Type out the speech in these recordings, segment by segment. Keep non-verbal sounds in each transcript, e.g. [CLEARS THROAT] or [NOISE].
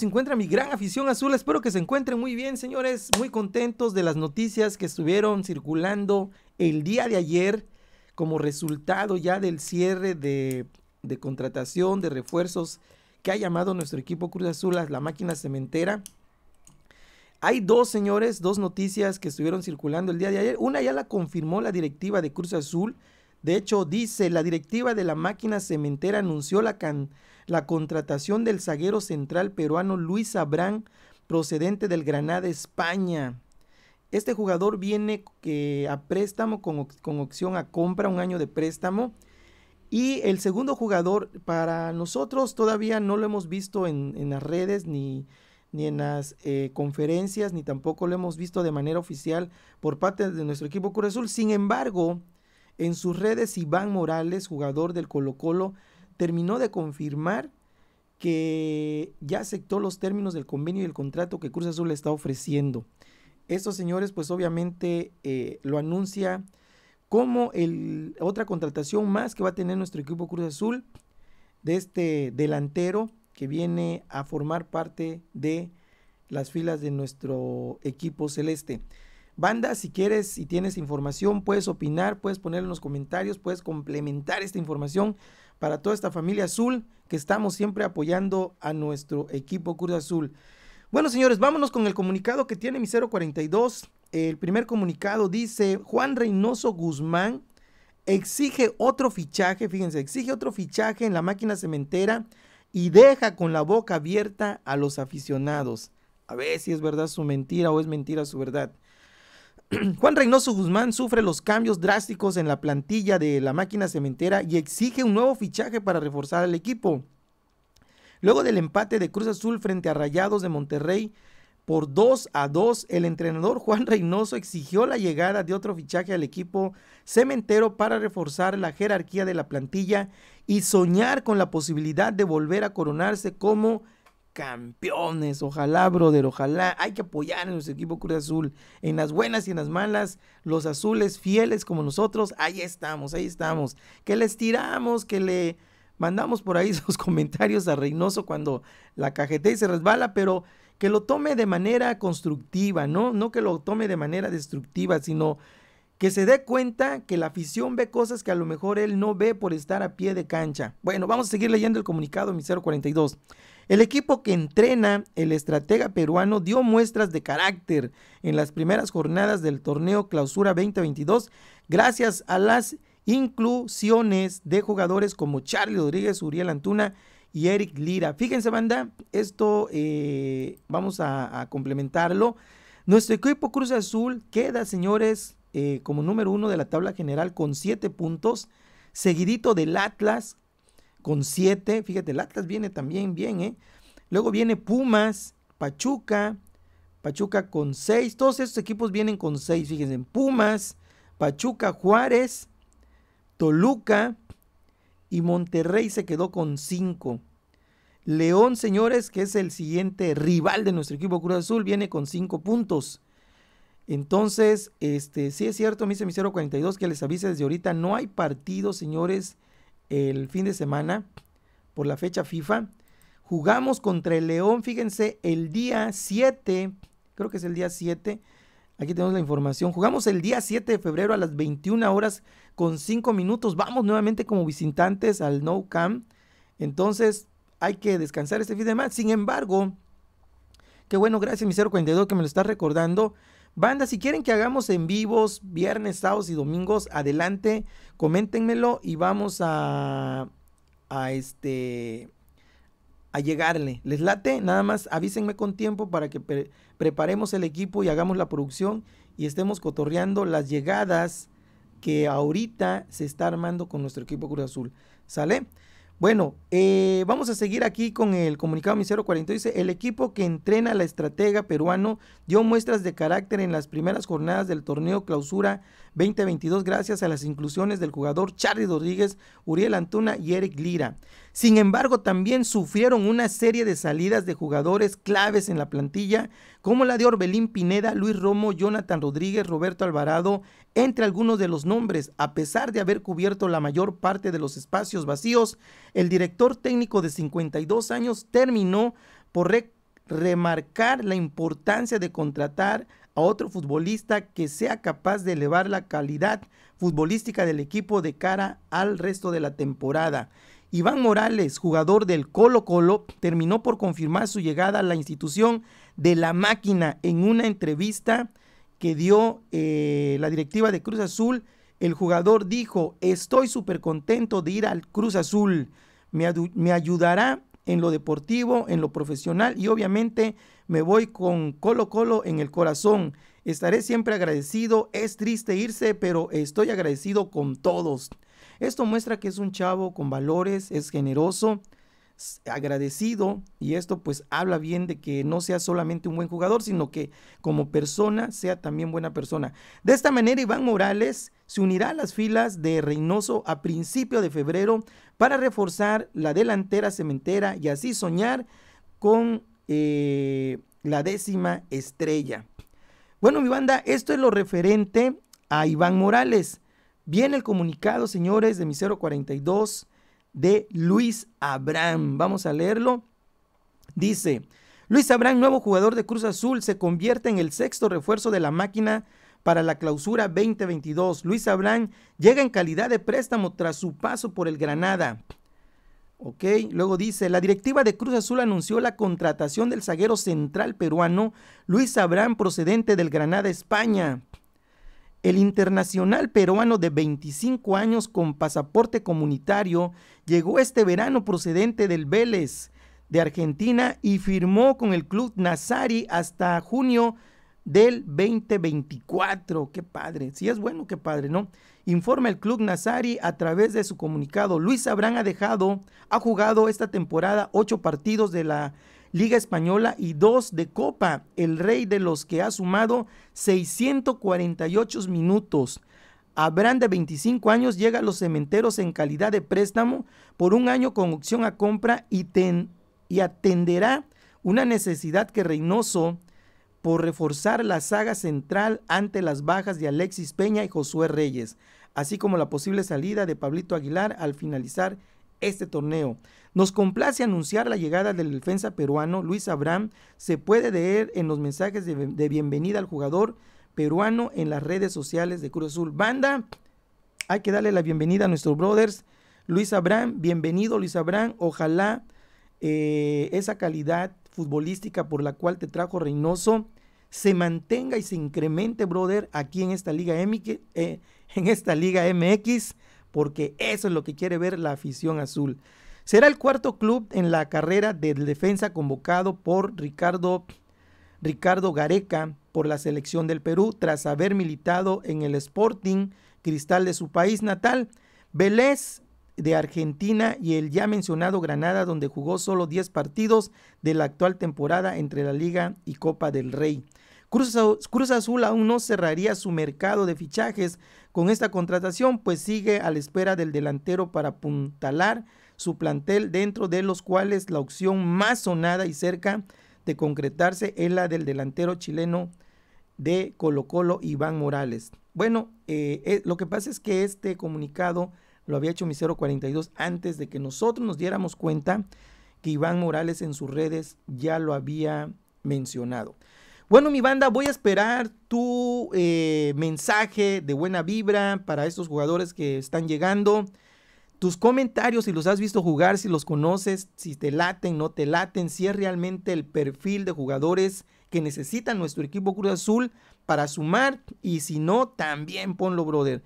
se encuentra mi gran afición azul? Espero que se encuentren muy bien, señores. Muy contentos de las noticias que estuvieron circulando el día de ayer como resultado ya del cierre de, de contratación, de refuerzos que ha llamado nuestro equipo Cruz Azul la máquina cementera. Hay dos, señores, dos noticias que estuvieron circulando el día de ayer. Una ya la confirmó la directiva de Cruz Azul de hecho, dice, la directiva de la máquina cementera anunció la, la contratación del zaguero central peruano Luis Abrán, procedente del Granada, España. Este jugador viene a préstamo con, opción a compra, un año de préstamo. Y el segundo jugador, para nosotros todavía no lo hemos visto en, las redes ni, ni en las eh, conferencias, ni tampoco lo hemos visto de manera oficial por parte de nuestro equipo Curazul. Sin embargo, en sus redes, Iván Morales, jugador del Colo Colo, terminó de confirmar que ya aceptó los términos del convenio y el contrato que Cruz Azul le está ofreciendo. Estos señores, pues obviamente eh, lo anuncia como el, otra contratación más que va a tener nuestro equipo Cruz Azul de este delantero que viene a formar parte de las filas de nuestro equipo celeste. Banda, si quieres, si tienes información, puedes opinar, puedes poner en los comentarios, puedes complementar esta información para toda esta familia azul que estamos siempre apoyando a nuestro equipo Cruz Azul. Bueno, señores, vámonos con el comunicado que tiene mi 042. El primer comunicado dice Juan Reynoso Guzmán exige otro fichaje, fíjense, exige otro fichaje en la máquina cementera y deja con la boca abierta a los aficionados. A ver si es verdad su mentira o es mentira su verdad. [CLEARS THROAT] Juan Reynoso Guzmán sufre los cambios drásticos en la plantilla de la máquina cementera y exige un nuevo fichaje para reforzar el equipo. Luego del empate de Cruz Azul frente a Rayados de Monterrey por 2 a 2, el entrenador Juan Reynoso exigió la llegada de otro fichaje al equipo cementero para reforzar la jerarquía de la plantilla y soñar con la posibilidad de volver a coronarse como campeones. Ojalá, brother, ojalá. Hay que apoyar en nuestro equipo Cruz Azul. En las buenas y en las malas, los azules fieles como nosotros, ahí estamos, ahí estamos. Que les tiramos, que le mandamos por ahí [LAUGHS] sus comentarios a Reynoso cuando la cajete y se resbala, pero que lo tome de manera constructiva, ¿no? No que lo tome de manera destructiva, sino que se dé cuenta que la afición ve cosas que a lo mejor él no ve por estar a pie de cancha. Bueno, vamos a seguir leyendo el comunicado, mi 042. El equipo que entrena el estratega peruano dio muestras de carácter en las primeras jornadas del torneo Clausura 2022 gracias a las inclusiones de jugadores como Charlie Rodríguez, Uriel Antuna y Eric Lira. Fíjense, banda, esto eh, vamos a, complementarlo. Nuestro equipo Cruz Azul queda, señores, eh, como número uno de la tabla general con siete puntos, seguidito del Atlas con 7. Fíjate, el Atlas viene también bien, ¿eh? Luego viene Pumas, Pachuca, Pachuca con 6. Todos estos equipos vienen con 6. Fíjense, Pumas, Pachuca, Juárez, Toluca y Monterrey se quedó con 5. León, señores, que es el siguiente rival de nuestro equipo Cruz Azul, viene con 5 puntos. Entonces, este, sí es cierto, mi 42. que les avise desde ahorita, no hay partido, señores, el fin de semana por la fecha FIFA. Jugamos contra el León, fíjense, el día 7, creo que es el día 7. Aquí tenemos la información. Jugamos el día 7 de febrero a las 21 horas con 5 minutos. Vamos nuevamente como visitantes al No Camp. Entonces, hay que descansar este fin de semana. Sin embargo, qué bueno, gracias, mi 042 que me lo está recordando. Banda, si quieren que hagamos en vivos viernes, sábados y domingos, adelante, coméntenmelo y vamos a, a este a llegarle. ¿Les late? Nada más avísenme con tiempo para que preparemos el equipo y hagamos la producción y estemos cotorreando las llegadas que ahorita se está armando con nuestro equipo Cruz Azul. ¿Sale? Bueno, eh, vamos a seguir aquí con el comunicado Misero y Dice, el equipo que entrena la estratega peruano dio muestras de carácter en las primeras jornadas del torneo clausura 2022 gracias a las inclusiones del jugador Charly Rodríguez, Uriel Antuna y Eric Lira. Sin embargo, también sufrieron una serie de salidas de jugadores claves en la plantilla, como la de Orbelín Pineda, Luis Romo, Jonathan Rodríguez, Roberto Alvarado, entre algunos de los nombres. A pesar de haber cubierto la mayor parte de los espacios vacíos, el director técnico de 52 años terminó por remarcar la importancia de contratar a otro futbolista que sea capaz de elevar la calidad futbolística del equipo de cara al resto de la temporada. Iván Morales, jugador del Colo Colo, terminó por confirmar su llegada a la institución de la máquina en una entrevista que dio eh, la directiva de Cruz Azul. El jugador dijo, estoy súper contento de ir al Cruz Azul. me ayudará en lo deportivo, en lo profesional y obviamente me voy con Colo Colo en el corazón. Estaré siempre agradecido. Es triste irse, pero estoy agradecido con todos. Esto muestra que es un chavo con valores, es generoso, agradecido y esto pues habla bien de que no sea solamente un buen jugador, sino que como persona sea también buena persona. De esta manera Iván Morales se unirá a las filas de Reynoso a principio de febrero para reforzar la delantera cementera y así soñar con eh, la décima estrella. Bueno, mi banda, esto es lo referente a Iván Morales. Viene el comunicado, señores, de mi 042 de Luis Abraham. Vamos a leerlo. Dice, Luis Abraham, nuevo jugador de Cruz Azul, se convierte en el sexto refuerzo de la máquina para la clausura 2022. Luis Abraham llega en calidad de préstamo tras su paso por el Granada. Ok, luego dice, la directiva de Cruz Azul anunció la contratación del zaguero central peruano Luis Abrán procedente del Granada, España. El internacional peruano de 25 años con pasaporte comunitario llegó este verano procedente del Vélez de Argentina y firmó con el club Nazari hasta junio del 2024. Qué padre, si es bueno, qué padre, ¿no? Informa el Club Nazari a través de su comunicado. Luis Abrán ha dejado, ha jugado esta temporada ocho partidos de la Liga Española y dos de Copa, el rey de los que ha sumado 648 minutos. Abrán, de 25 años, llega a los cementeros en calidad de préstamo por un año con opción a compra y, y atenderá una necesidad que Reynoso por reforzar la saga central ante las bajas de Alexis Peña y Josué Reyes, así como la posible salida de Pablito Aguilar al finalizar este torneo. Nos complace anunciar la llegada del defensa peruano Luis Abraham. Se puede leer en los mensajes de, bienvenida al jugador peruano en las redes sociales de Cruz Azul. Banda, hay que darle la bienvenida a nuestros brothers. Luis Abraham, bienvenido Luis Abraham. Ojalá eh, esa calidad futbolística por la cual te trajo Reynoso se mantenga y se incremente, brother, aquí en esta Liga, MX, eh, en esta Liga porque eso es lo que quiere ver la afición azul. Será el cuarto club en la carrera de defensa convocado por Ricardo, Ricardo Gareca por la selección del Perú tras haber militado en el Sporting Cristal de su país natal. Vélez de Argentina y el ya mencionado Granada, donde jugó solo 10 partidos de la actual temporada entre la Liga y Copa del Rey. Cruz, Azul aún no cerraría su mercado de fichajes con esta contratación, pues sigue a la espera del delantero para apuntalar su plantel, dentro de los cuales la opción más sonada y cerca de concretarse es la del delantero chileno de Colo Colo, Iván Morales. Bueno, eh, eh, lo que pasa es que este comunicado lo había hecho Misero 42 antes de que nosotros nos diéramos cuenta que Iván Morales en sus redes ya lo había mencionado. Bueno, mi banda, voy a esperar tu eh, mensaje de buena vibra para estos jugadores que están llegando. Tus comentarios, si los has visto jugar, si los conoces, si te laten, no te laten, si es realmente el perfil de jugadores que necesita nuestro equipo Cruz Azul para sumar. Y si no, también ponlo, brother.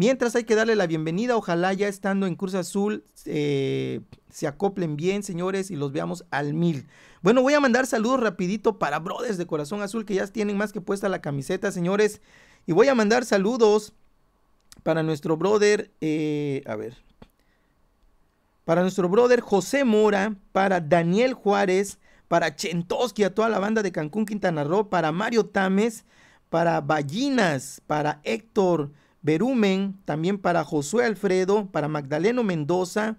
Mientras hay que darle la bienvenida, ojalá ya estando en Cruz Azul eh, se acoplen bien, señores, y los veamos al mil. Bueno, voy a mandar saludos rapidito para brothers de Corazón Azul que ya tienen más que puesta la camiseta, señores. Y voy a mandar saludos para nuestro brother, eh, a ver, para nuestro brother José Mora, para Daniel Juárez, para Chentoski, a toda la banda de Cancún, Quintana Roo, para Mario Tames, para Ballinas, para Héctor, Verumen, también para Josué Alfredo, para Magdaleno Mendoza,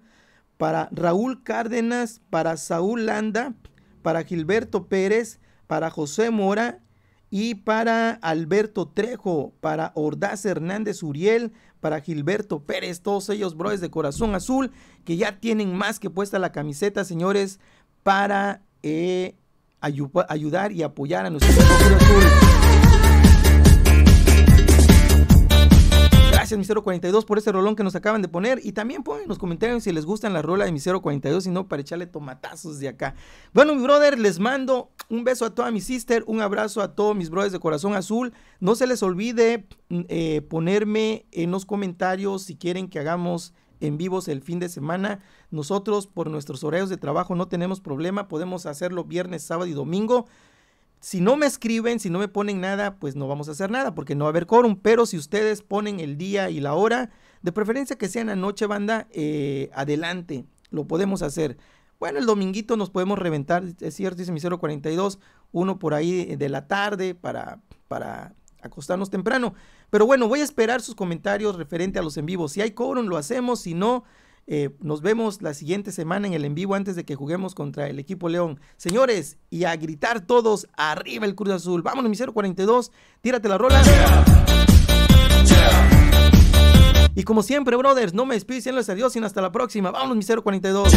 para Raúl Cárdenas, para Saúl Landa, para Gilberto Pérez, para José Mora y para Alberto Trejo, para Ordaz Hernández Uriel, para Gilberto Pérez, todos ellos bros de corazón azul que ya tienen más que puesta la camiseta, señores, para eh, ayudar y apoyar a nuestros azul. Gracias, mi 42, por ese rolón que nos acaban de poner. Y también ponen en los comentarios si les gustan la rola de mi 42, y no, para echarle tomatazos de acá. Bueno, mi brother, les mando un beso a toda mi sister, un abrazo a todos mis brothers de corazón azul. No se les olvide mm, eh, ponerme en los comentarios si quieren que hagamos en vivos el fin de semana. Nosotros por nuestros horarios de trabajo no tenemos problema, podemos hacerlo viernes, sábado y domingo. Si no me escriben, si no me ponen nada, pues no vamos a hacer nada porque no va a haber quórum. Pero si ustedes ponen el día y la hora, de preferencia que sean en noche, banda, eh, adelante, lo podemos hacer. Bueno, el dominguito nos podemos reventar, es cierto, dice mi 042, uno por ahí de la tarde para, para acostarnos temprano. Pero bueno, voy a esperar sus comentarios referente a los en vivo. Si hay quórum, lo hacemos, si no, eh, nos vemos la siguiente semana en el en vivo antes de que juguemos contra el equipo León. Señores, y a gritar todos, arriba el Cruz Azul. Vámonos, mi 042, tírate la rola. Y como siempre, brothers, no me despiden, los adiós, sino hasta la próxima. Vámonos, mi 042.